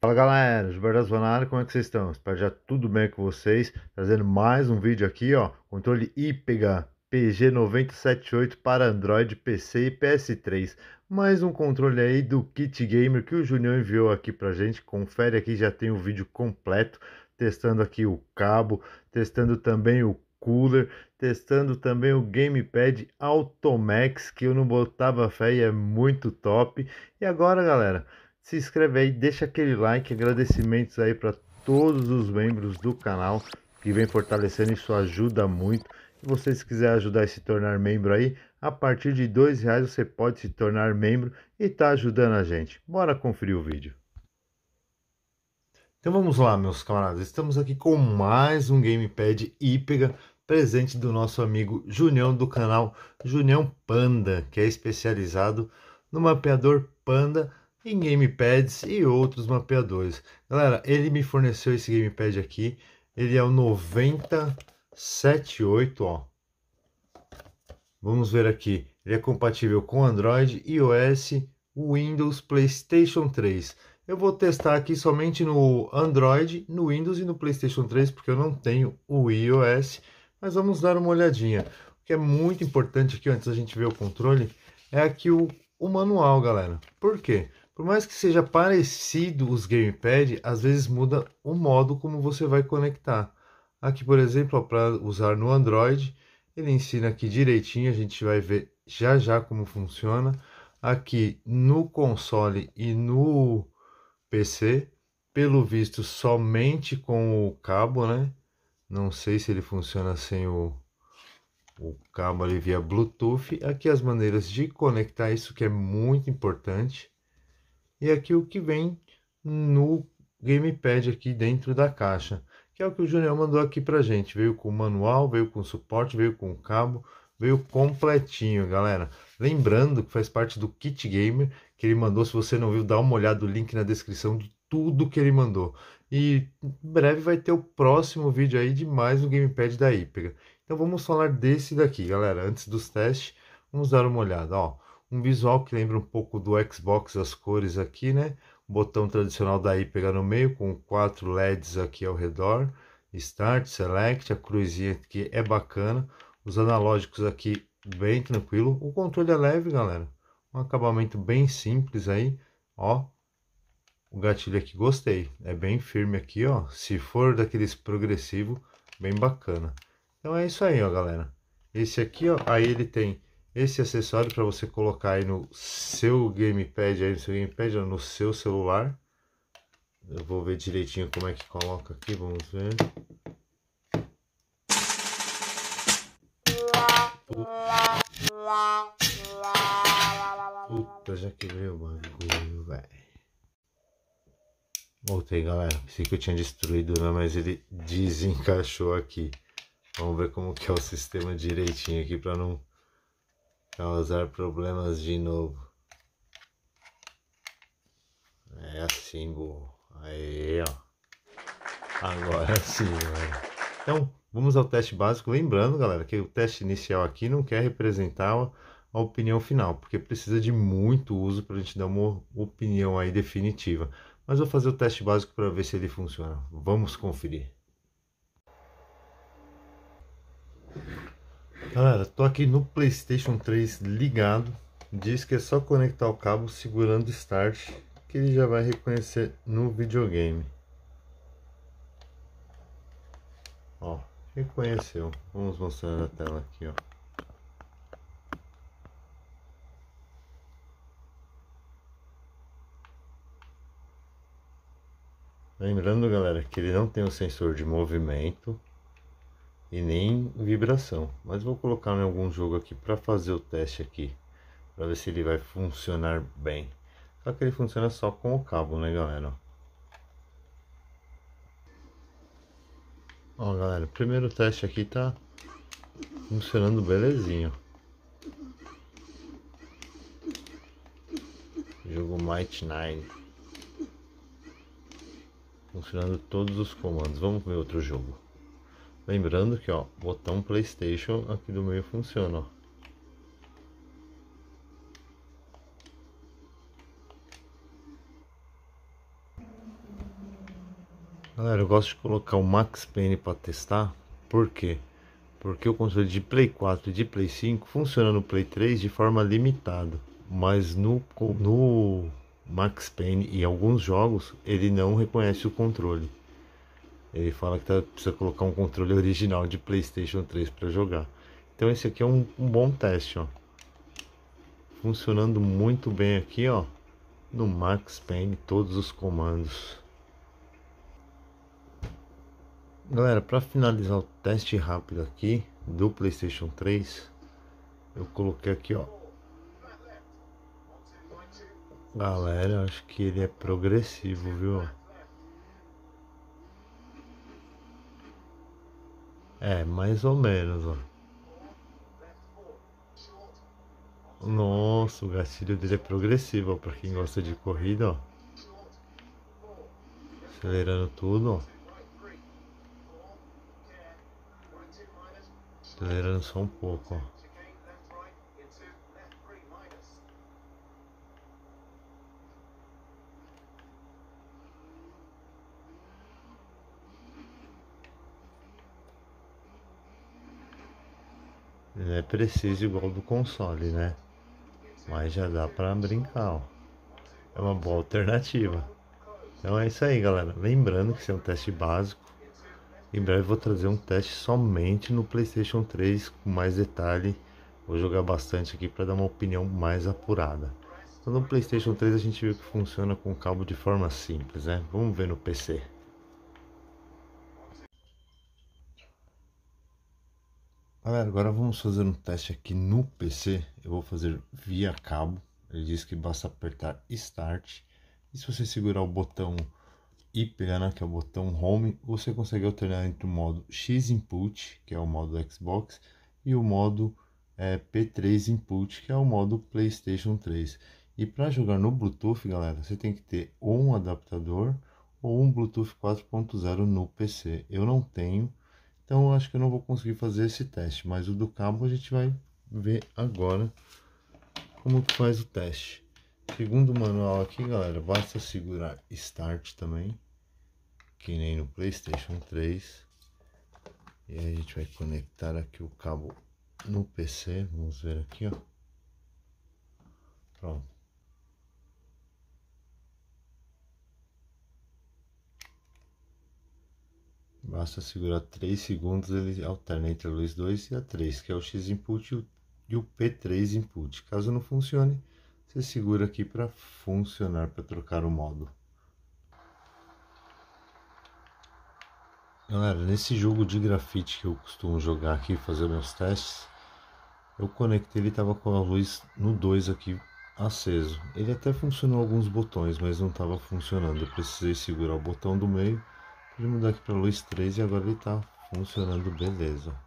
Fala galera, Gilberto Zvanari, como é que vocês estão? Espero já tudo bem com vocês, trazendo mais um vídeo aqui, ó, controle IPEGA PG978 para Android, PC e PS3. Mais um controle aí do Kit Gamer que o Junião enviou aqui pra gente, confere aqui, já tem o vídeo completo, testando aqui o cabo, testando também o Cooler, testando também o Gamepad Automax, que eu não botava fé e é muito top. E agora, galera, se inscreve aí, deixa aquele like, agradecimentos aí para todos os membros do canal que vem fortalecendo, isso ajuda muito. Se vocês quiser ajudar se tornar membro aí, a partir de dois reais você pode se tornar membro e tá ajudando a gente. Bora conferir o vídeo. Então vamos lá, meus camaradas. Estamos aqui com mais um Gamepad Ípega presente do nosso amigo Junião do canal Junião Panda, que é especializado no mapeador Panda em gamepads e outros mapeadores. Galera, ele me forneceu esse gamepad aqui, ele é o 978, ó. Vamos ver aqui, ele é compatível com Android, iOS, Windows, PlayStation 3. Eu vou testar aqui somente no Android, no Windows e no PlayStation 3, porque eu não tenho o iOS mas vamos dar uma olhadinha. O que é muito importante aqui, antes da gente ver o controle, é aqui o, o manual, galera. Por quê? Por mais que seja parecido os gamepad, às vezes muda o modo como você vai conectar. Aqui, por exemplo, para usar no Android, ele ensina aqui direitinho, a gente vai ver já já como funciona. Aqui no console e no PC, pelo visto somente com o cabo, né? Não sei se ele funciona sem o, o cabo ali via Bluetooth. Aqui as maneiras de conectar isso que é muito importante. E aqui o que vem no gamepad aqui dentro da caixa. Que é o que o Junior mandou aqui pra gente. Veio com manual, veio com suporte, veio com cabo, veio completinho, galera. Lembrando que faz parte do kit gamer que ele mandou. Se você não viu, dá uma olhada, o link na descrição de tudo que ele mandou. E breve vai ter o próximo vídeo aí de mais um gamepad da Hypega. Então vamos falar desse daqui, galera. Antes dos testes, vamos dar uma olhada, ó. Um visual que lembra um pouco do Xbox, as cores aqui, né? O botão tradicional da Hypega no meio, com quatro LEDs aqui ao redor. Start, Select, a cruzinha aqui é bacana. Os analógicos aqui bem tranquilo. O controle é leve, galera. Um acabamento bem simples aí, ó. O gatilho aqui gostei, é bem firme aqui, ó. Se for daqueles progressivo, bem bacana. Então é isso aí, ó, galera. Esse aqui, ó, aí ele tem esse acessório para você colocar aí no seu gamepad, aí no seu gamepad, ó, no seu celular. Eu vou ver direitinho como é que coloca aqui, vamos ver. Puta, já quebrei o bagulho, velho. Voltei, galera. Pensei que eu tinha destruído, né? Mas ele desencaixou aqui. Vamos ver como que é o sistema direitinho aqui para não causar problemas de novo. É assim, burro. Aí, ó. Agora sim, galera. Né? Então, vamos ao teste básico. Lembrando, galera, que o teste inicial aqui não quer representar a opinião final, porque precisa de muito uso para a gente dar uma opinião aí definitiva mas vou fazer o teste básico para ver se ele funciona. Vamos conferir. Galera, tô aqui no PlayStation 3 ligado. Diz que é só conectar o cabo segurando Start que ele já vai reconhecer no videogame. Ó, reconheceu. Vamos mostrar na tela aqui, ó. Lembrando, galera, que ele não tem o sensor de movimento e nem vibração. Mas vou colocar em algum jogo aqui para fazer o teste aqui, para ver se ele vai funcionar bem. Só que ele funciona só com o cabo, né, galera? Ó, galera, primeiro teste aqui tá funcionando belezinho. Jogo Might Nine funcionando todos os comandos. Vamos ver outro jogo. Lembrando que ó, o botão PlayStation aqui do meio funciona. Ó. Galera, eu gosto de colocar o Max Payne para testar. Por quê? Porque o console de Play 4 e de Play 5 funciona no Play 3 de forma limitada, mas no, no Max Payne e alguns jogos ele não reconhece o controle. Ele fala que tá, precisa colocar um controle original de PlayStation 3 para jogar. Então esse aqui é um, um, bom teste, ó. Funcionando muito bem aqui, ó. No Max Payne, todos os comandos. Galera, para finalizar o teste rápido aqui do PlayStation 3, eu coloquei aqui, ó, Galera, acho que ele é progressivo, viu? É, mais ou menos, ó. Nossa, o gatilho dele é progressivo, ó, pra quem gosta de corrida, ó. Acelerando tudo, ó. Acelerando só um pouco, ó. Preciso igual do console, né? Mas já dá pra brincar, ó. É uma boa alternativa. Então é isso aí, galera. Lembrando que isso é um teste básico. Em breve vou trazer um teste somente no PlayStation 3 com mais detalhe. Vou jogar bastante aqui para dar uma opinião mais apurada. Então, no PlayStation 3 a gente viu que funciona com cabo de forma simples, né? Vamos ver no PC. Galera, agora vamos fazer um teste aqui no PC. Eu vou fazer via cabo. Ele diz que basta apertar Start. E se você segurar o botão e pegar né, que é o botão Home, você consegue alternar entre o modo X Input, que é o modo Xbox, e o modo é, P3 Input, que é o modo PlayStation 3. E para jogar no Bluetooth, galera, você tem que ter ou um adaptador ou um Bluetooth 4.0 no PC. Eu não tenho então eu acho que eu não vou conseguir fazer esse teste, mas o do cabo a gente vai ver agora como que faz o teste. Segundo o manual aqui, galera, basta segurar Start também, que nem no Playstation 3. E aí a gente vai conectar aqui o cabo no PC, vamos ver aqui, ó. Pronto. Basta segurar 3 segundos, ele alterna entre a luz 2 e a 3, que é o X input e o P3 input. Caso não funcione, você segura aqui para funcionar, para trocar o modo. Galera, nesse jogo de grafite que eu costumo jogar aqui, fazer meus testes, eu conectei, ele estava com a luz no 2 aqui aceso. Ele até funcionou alguns botões, mas não estava funcionando. Eu precisei segurar o botão do meio ele mudou aqui para luz 3 e agora ele está funcionando beleza.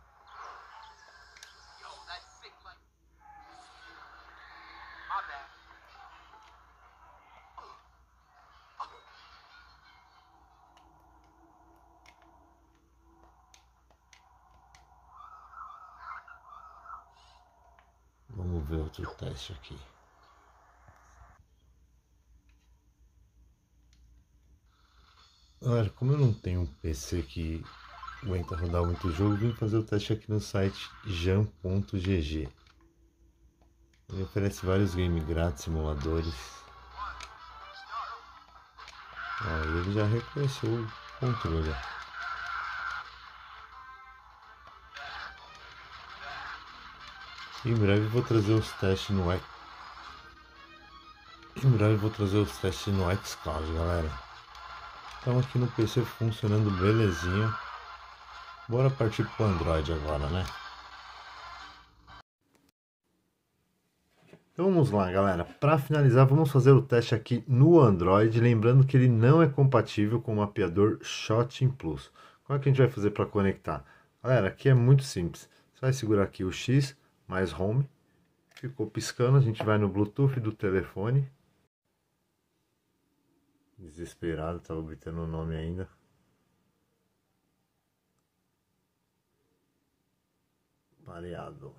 Vamos ver outro teste aqui. Olha, como eu não tenho um PC que aguenta rodar muito jogo, vim fazer o teste aqui no site jam.gg. Ele oferece vários games grátis, simuladores. Ah, ele já reconheceu o controle. Em breve vou trazer os testes no Em breve vou trazer os testes no Xcloud, galera. Estamos aqui no PC funcionando belezinha. Bora partir para Android agora, né? Então vamos lá, galera. Para finalizar, vamos fazer o teste aqui no Android, lembrando que ele não é compatível com o mapeador Shotting Plus. Como é que a gente vai fazer para conectar? Galera, aqui é muito simples. Você vai segurar aqui o X mais Home, ficou piscando, a gente vai no Bluetooth do telefone, desesperado, estava obtendo o nome ainda. Pareado.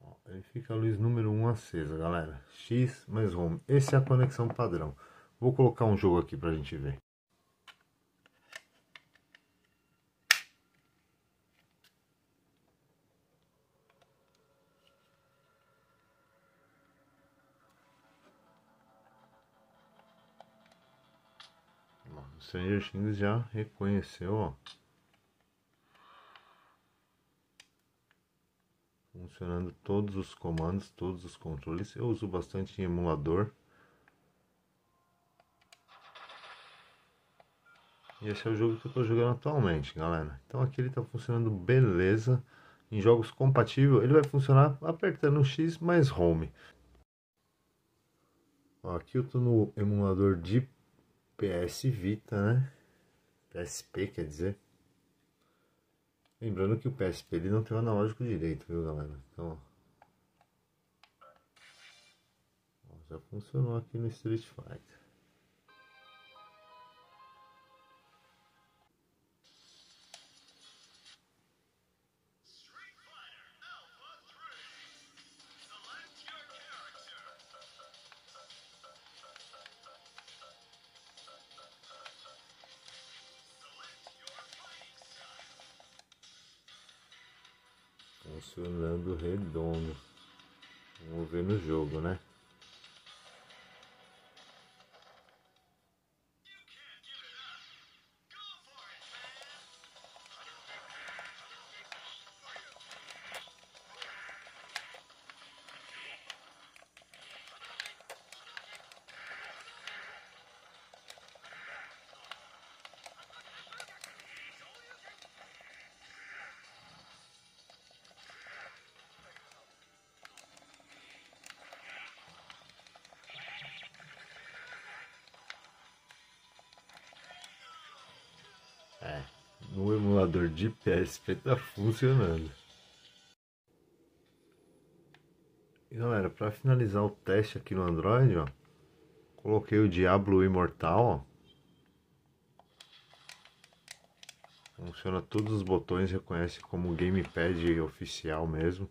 Ó, aí fica a luz número 1 acesa, galera. X mais home. Essa é a conexão padrão. Vou colocar um jogo aqui pra gente ver. Stranger Things já reconheceu, ó. Funcionando todos os comandos, todos os controles. Eu uso bastante em emulador. E esse é o jogo que eu estou jogando atualmente, galera. Então aqui ele está funcionando beleza. Em jogos compatível, ele vai funcionar apertando X mais Home. aqui eu estou no emulador de PS Vita, né? PSP, quer dizer. Lembrando que o PSP ele não tem o analógico direito, viu, galera? Então, ó. ó já funcionou aqui no Street Fighter. funcionando Redondo. Vamos ver no jogo, né? É. No emulador de PSP tá funcionando. E galera, para finalizar o teste aqui no Android, ó, coloquei o Diablo Imortal, ó. Funciona todos os botões, reconhece como gamepad oficial mesmo.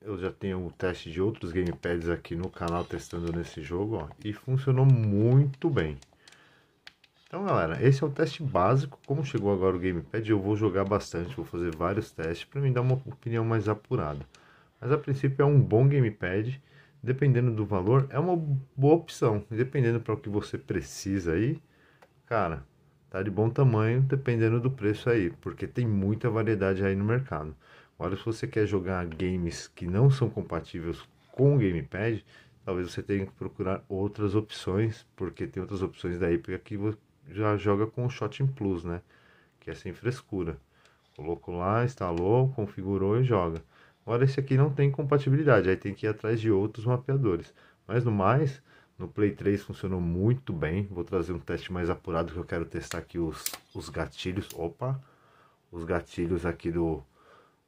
Eu já tenho o um teste de outros gamepads aqui no canal testando nesse jogo, ó, e funcionou muito bem. Então, galera, esse é o teste básico. Como chegou agora o gamepad, eu vou jogar bastante, vou fazer vários testes para me dar uma opinião mais apurada. Mas a princípio é um bom gamepad, dependendo do valor, é uma boa opção. Dependendo para o que você precisa aí, cara, tá de bom tamanho, dependendo do preço aí, porque tem muita variedade aí no mercado. Agora, se você quer jogar games que não são compatíveis com o gamepad, talvez você tenha que procurar outras opções, porque tem outras opções da época que já joga com o in Plus, né? Que é sem frescura. Colocou lá, instalou, configurou e joga. Agora esse aqui não tem compatibilidade, aí tem que ir atrás de outros mapeadores. Mas no mais, no Play 3 funcionou muito bem. Vou trazer um teste mais apurado que eu quero testar aqui os, os gatilhos. Opa! Os gatilhos aqui do,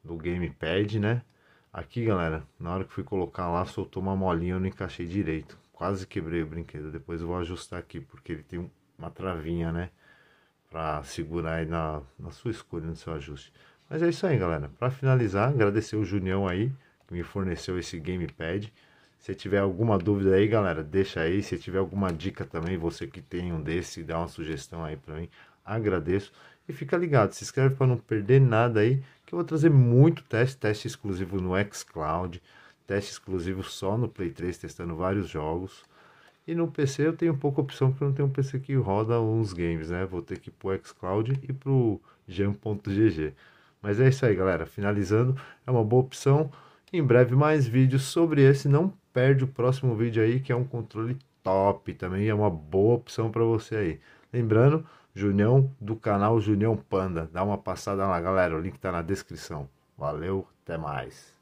do gamepad, né? Aqui, galera, na hora que fui colocar lá, soltou uma molinha, eu não encaixei direito. Quase quebrei o brinquedo. Depois eu vou ajustar aqui, porque ele tem um uma travinha, né? Para segurar aí na, na sua escolha, no seu ajuste. Mas é isso aí, galera. Para finalizar, agradecer o Junião aí, que me forneceu esse gamepad. Se tiver alguma dúvida aí, galera, deixa aí. Se tiver alguma dica também, você que tem um desse, dá uma sugestão aí para mim. Agradeço. E fica ligado, se inscreve para não perder nada aí, que eu vou trazer muito teste, teste exclusivo no xCloud, teste exclusivo só no Play 3, testando vários jogos. E no PC eu tenho pouca opção porque eu não tenho um PC que roda uns games, né? Vou ter que ir pro xCloud e pro jam.gg. Mas é isso aí, galera. Finalizando, é uma boa opção. Em breve mais vídeos sobre esse. Não perde o próximo vídeo aí, que é um controle top também. É uma boa opção para você aí. Lembrando, Junião do canal Junião Panda. Dá uma passada lá, galera. O link tá na descrição. Valeu, até mais.